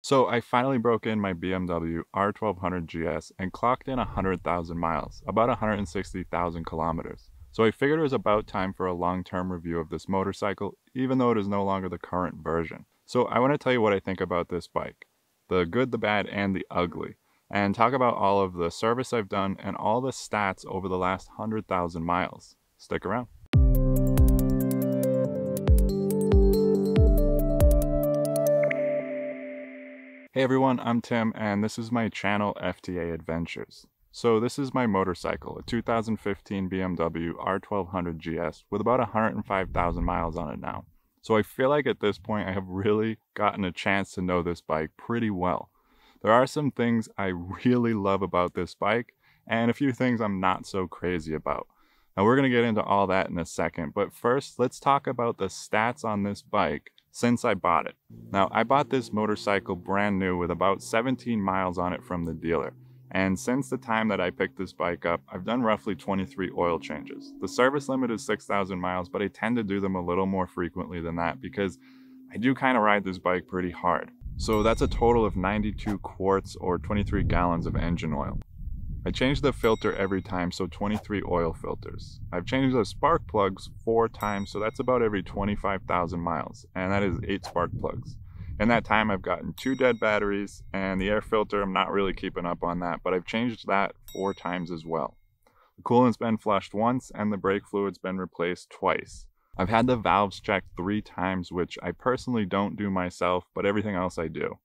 So I finally broke in my BMW R1200 GS and clocked in 100,000 miles, about 160,000 kilometers. So I figured it was about time for a long-term review of this motorcycle, even though it is no longer the current version. So I want to tell you what I think about this bike. The good, the bad, and the ugly. And talk about all of the service I've done and all the stats over the last 100,000 miles. Stick around. Hey everyone, I'm Tim and this is my channel FTA Adventures. So this is my motorcycle, a 2015 BMW R1200 GS with about 105,000 miles on it now. So I feel like at this point I have really gotten a chance to know this bike pretty well. There are some things I really love about this bike and a few things I'm not so crazy about. Now we're going to get into all that in a second, but first let's talk about the stats on this bike since I bought it. Now, I bought this motorcycle brand new with about 17 miles on it from the dealer. And since the time that I picked this bike up, I've done roughly 23 oil changes. The service limit is 6,000 miles, but I tend to do them a little more frequently than that because I do kind of ride this bike pretty hard. So that's a total of 92 quarts or 23 gallons of engine oil. I change the filter every time, so 23 oil filters. I've changed the spark plugs four times, so that's about every 25,000 miles, and that is eight spark plugs. In that time, I've gotten two dead batteries and the air filter, I'm not really keeping up on that, but I've changed that four times as well. The coolant's been flushed once and the brake fluid's been replaced twice. I've had the valves checked three times, which I personally don't do myself, but everything else I do.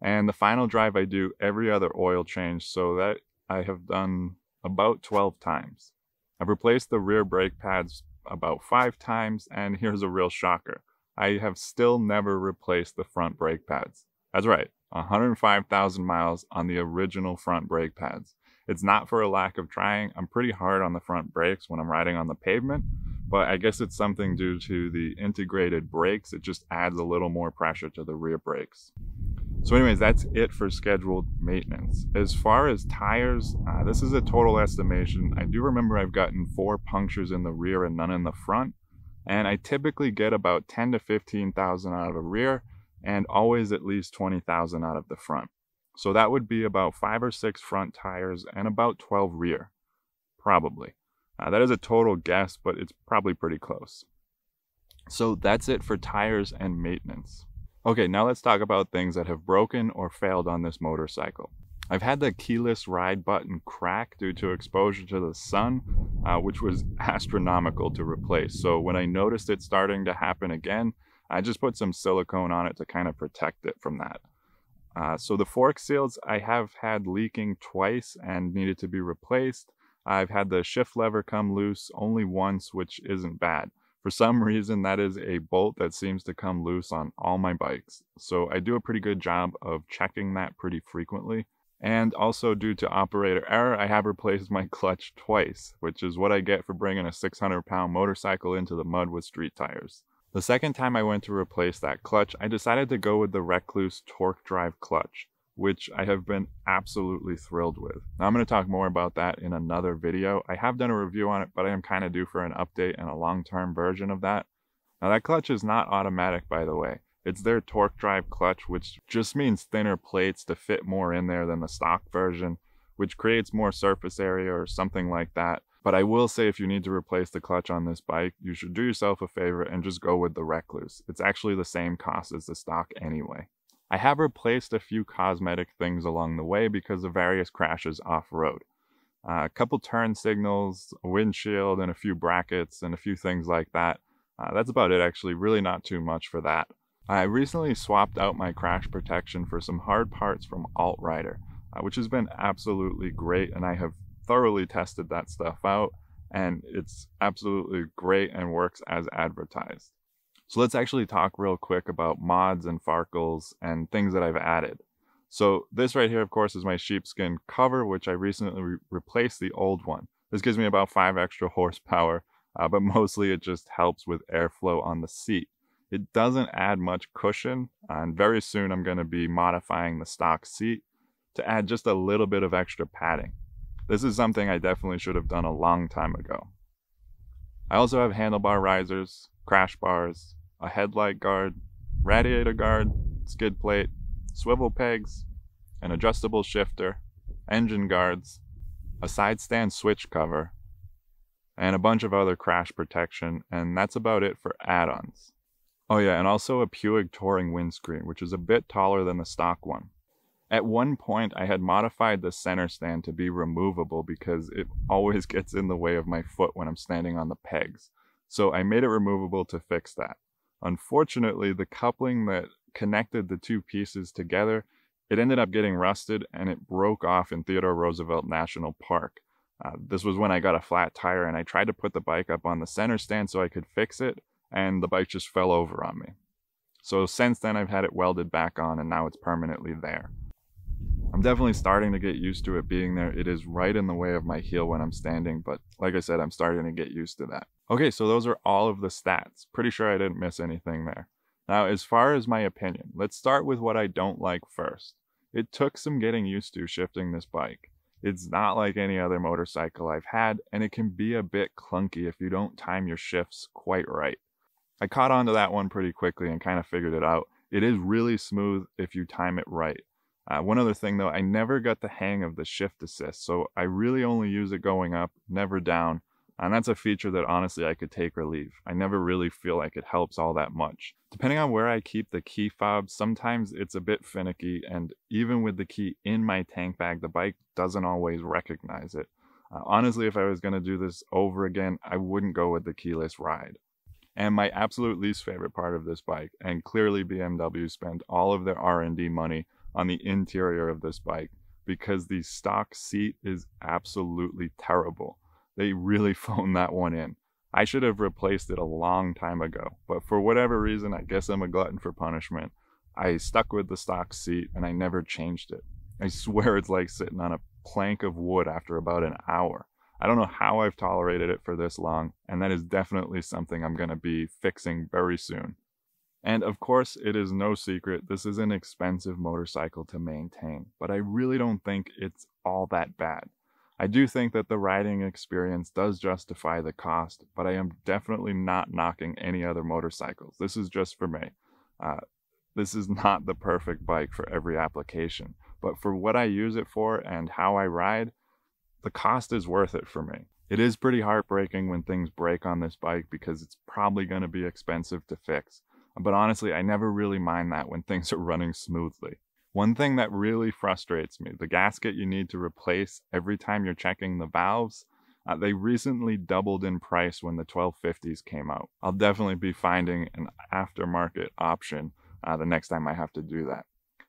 And the final drive I do every other oil change, so that I have done about 12 times. I've replaced the rear brake pads about five times, and here's a real shocker. I have still never replaced the front brake pads. That's right, 105,000 miles on the original front brake pads. It's not for a lack of trying. I'm pretty hard on the front brakes when I'm riding on the pavement, but I guess it's something due to the integrated brakes. It just adds a little more pressure to the rear brakes. So anyways, that's it for scheduled maintenance. As far as tires, uh, this is a total estimation. I do remember I've gotten four punctures in the rear and none in the front. And I typically get about 10 to 15,000 out of a rear and always at least 20,000 out of the front. So that would be about five or six front tires and about 12 rear, probably. Uh, that is a total guess, but it's probably pretty close. So that's it for tires and maintenance. Okay, now let's talk about things that have broken or failed on this motorcycle. I've had the keyless ride button crack due to exposure to the sun, uh, which was astronomical to replace. So when I noticed it starting to happen again, I just put some silicone on it to kind of protect it from that. Uh, so the fork seals I have had leaking twice and needed to be replaced. I've had the shift lever come loose only once, which isn't bad. For some reason, that is a bolt that seems to come loose on all my bikes. So I do a pretty good job of checking that pretty frequently. And also due to operator error, I have replaced my clutch twice, which is what I get for bringing a 600 pound motorcycle into the mud with street tires. The second time I went to replace that clutch, I decided to go with the Recluse Torque Drive clutch which I have been absolutely thrilled with. Now, I'm going to talk more about that in another video. I have done a review on it, but I am kind of due for an update and a long-term version of that. Now, that clutch is not automatic, by the way. It's their torque drive clutch, which just means thinner plates to fit more in there than the stock version, which creates more surface area or something like that. But I will say if you need to replace the clutch on this bike, you should do yourself a favor and just go with the Recluse. It's actually the same cost as the stock anyway. I have replaced a few cosmetic things along the way because of various crashes off-road. Uh, a couple turn signals, a windshield, and a few brackets, and a few things like that. Uh, that's about it actually, really not too much for that. I recently swapped out my crash protection for some hard parts from Altrider, uh, which has been absolutely great, and I have thoroughly tested that stuff out, and it's absolutely great and works as advertised. So let's actually talk real quick about mods and farkles and things that I've added. So this right here, of course, is my sheepskin cover, which I recently re replaced the old one. This gives me about five extra horsepower, uh, but mostly it just helps with airflow on the seat. It doesn't add much cushion, and very soon I'm going to be modifying the stock seat to add just a little bit of extra padding. This is something I definitely should have done a long time ago. I also have handlebar risers, crash bars, a headlight guard, radiator guard, skid plate, swivel pegs, an adjustable shifter, engine guards, a side stand switch cover, and a bunch of other crash protection, and that's about it for add ons. Oh, yeah, and also a Puig Touring windscreen, which is a bit taller than the stock one. At one point, I had modified the center stand to be removable because it always gets in the way of my foot when I'm standing on the pegs. So I made it removable to fix that. Unfortunately, the coupling that connected the two pieces together, it ended up getting rusted and it broke off in Theodore Roosevelt National Park. Uh, this was when I got a flat tire and I tried to put the bike up on the center stand so I could fix it and the bike just fell over on me. So since then I've had it welded back on and now it's permanently there. I'm definitely starting to get used to it being there. It is right in the way of my heel when I'm standing, but like I said, I'm starting to get used to that. Okay, so those are all of the stats. Pretty sure I didn't miss anything there. Now, as far as my opinion, let's start with what I don't like first. It took some getting used to shifting this bike. It's not like any other motorcycle I've had, and it can be a bit clunky if you don't time your shifts quite right. I caught on to that one pretty quickly and kind of figured it out. It is really smooth if you time it right. Uh, one other thing though, I never got the hang of the shift assist, so I really only use it going up, never down, and that's a feature that honestly I could take or leave. I never really feel like it helps all that much. Depending on where I keep the key fob, sometimes it's a bit finicky and even with the key in my tank bag, the bike doesn't always recognize it. Uh, honestly, if I was gonna do this over again, I wouldn't go with the keyless ride. And my absolute least favorite part of this bike, and clearly BMW spent all of their R&D money on the interior of this bike because the stock seat is absolutely terrible. They really phoned that one in. I should have replaced it a long time ago, but for whatever reason, I guess I'm a glutton for punishment. I stuck with the stock seat and I never changed it. I swear it's like sitting on a plank of wood after about an hour. I don't know how I've tolerated it for this long, and that is definitely something I'm going to be fixing very soon. And of course, it is no secret this is an expensive motorcycle to maintain, but I really don't think it's all that bad. I do think that the riding experience does justify the cost, but I am definitely not knocking any other motorcycles. This is just for me. Uh, this is not the perfect bike for every application, but for what I use it for and how I ride, the cost is worth it for me. It is pretty heartbreaking when things break on this bike because it's probably going to be expensive to fix. But honestly, I never really mind that when things are running smoothly. One thing that really frustrates me, the gasket you need to replace every time you're checking the valves, uh, they recently doubled in price when the 1250s came out. I'll definitely be finding an aftermarket option uh, the next time I have to do that.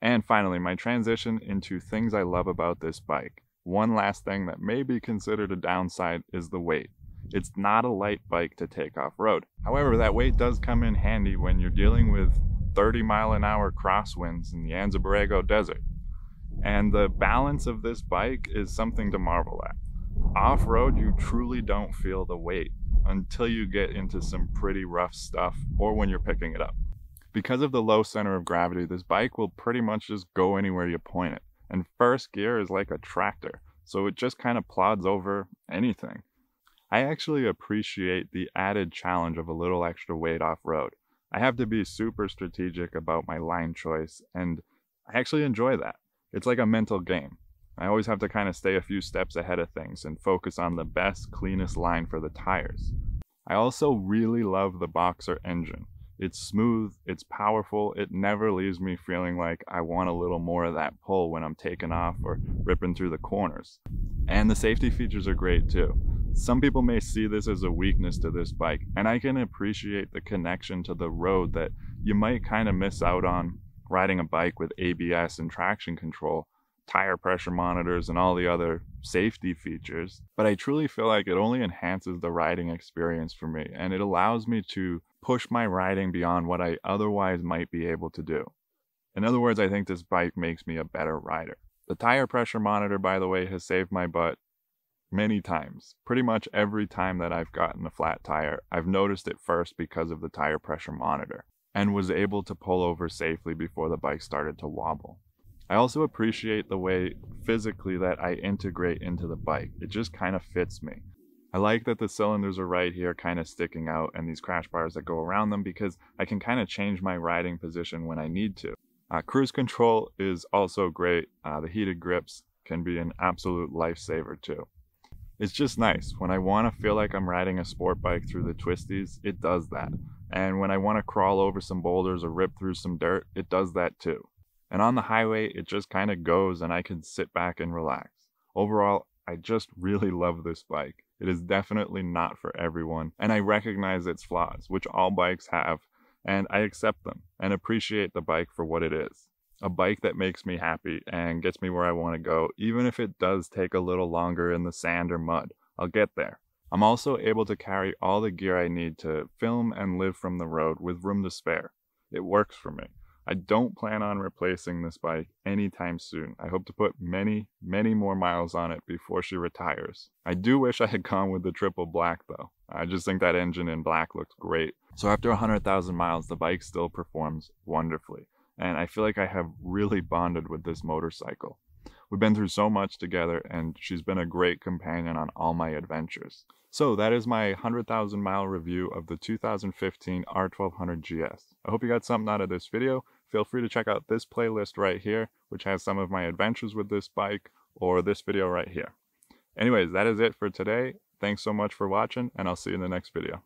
And finally, my transition into things I love about this bike. One last thing that may be considered a downside is the weight. It's not a light bike to take off road. However, that weight does come in handy when you're dealing with 30 mile an hour crosswinds in the Anza-Borrego Desert. And the balance of this bike is something to marvel at. Off road, you truly don't feel the weight until you get into some pretty rough stuff or when you're picking it up. Because of the low center of gravity, this bike will pretty much just go anywhere you point it. And first gear is like a tractor, so it just kind of plods over anything. I actually appreciate the added challenge of a little extra weight off road. I have to be super strategic about my line choice, and I actually enjoy that. It's like a mental game. I always have to kind of stay a few steps ahead of things and focus on the best, cleanest line for the tires. I also really love the Boxer engine. It's smooth, it's powerful, it never leaves me feeling like I want a little more of that pull when I'm taking off or ripping through the corners. And the safety features are great too. Some people may see this as a weakness to this bike, and I can appreciate the connection to the road that you might kind of miss out on riding a bike with ABS and traction control, tire pressure monitors, and all the other safety features. But I truly feel like it only enhances the riding experience for me, and it allows me to push my riding beyond what I otherwise might be able to do. In other words, I think this bike makes me a better rider. The tire pressure monitor, by the way, has saved my butt many times. Pretty much every time that I've gotten a flat tire, I've noticed it first because of the tire pressure monitor and was able to pull over safely before the bike started to wobble. I also appreciate the way physically that I integrate into the bike. It just kind of fits me. I like that the cylinders are right here kind of sticking out and these crash bars that go around them because I can kind of change my riding position when I need to. Uh, cruise control is also great. Uh, the heated grips can be an absolute lifesaver too it's just nice. When I want to feel like I'm riding a sport bike through the twisties, it does that. And when I want to crawl over some boulders or rip through some dirt, it does that too. And on the highway, it just kind of goes and I can sit back and relax. Overall, I just really love this bike. It is definitely not for everyone, and I recognize its flaws, which all bikes have, and I accept them and appreciate the bike for what it is a bike that makes me happy and gets me where I want to go, even if it does take a little longer in the sand or mud. I'll get there. I'm also able to carry all the gear I need to film and live from the road with room to spare. It works for me. I don't plan on replacing this bike anytime soon. I hope to put many, many more miles on it before she retires. I do wish I had gone with the triple black though. I just think that engine in black looks great. So after 100,000 miles, the bike still performs wonderfully and I feel like I have really bonded with this motorcycle. We've been through so much together, and she's been a great companion on all my adventures. So, that is my 100,000 mile review of the 2015 R1200 GS. I hope you got something out of this video. Feel free to check out this playlist right here, which has some of my adventures with this bike, or this video right here. Anyways, that is it for today. Thanks so much for watching, and I'll see you in the next video.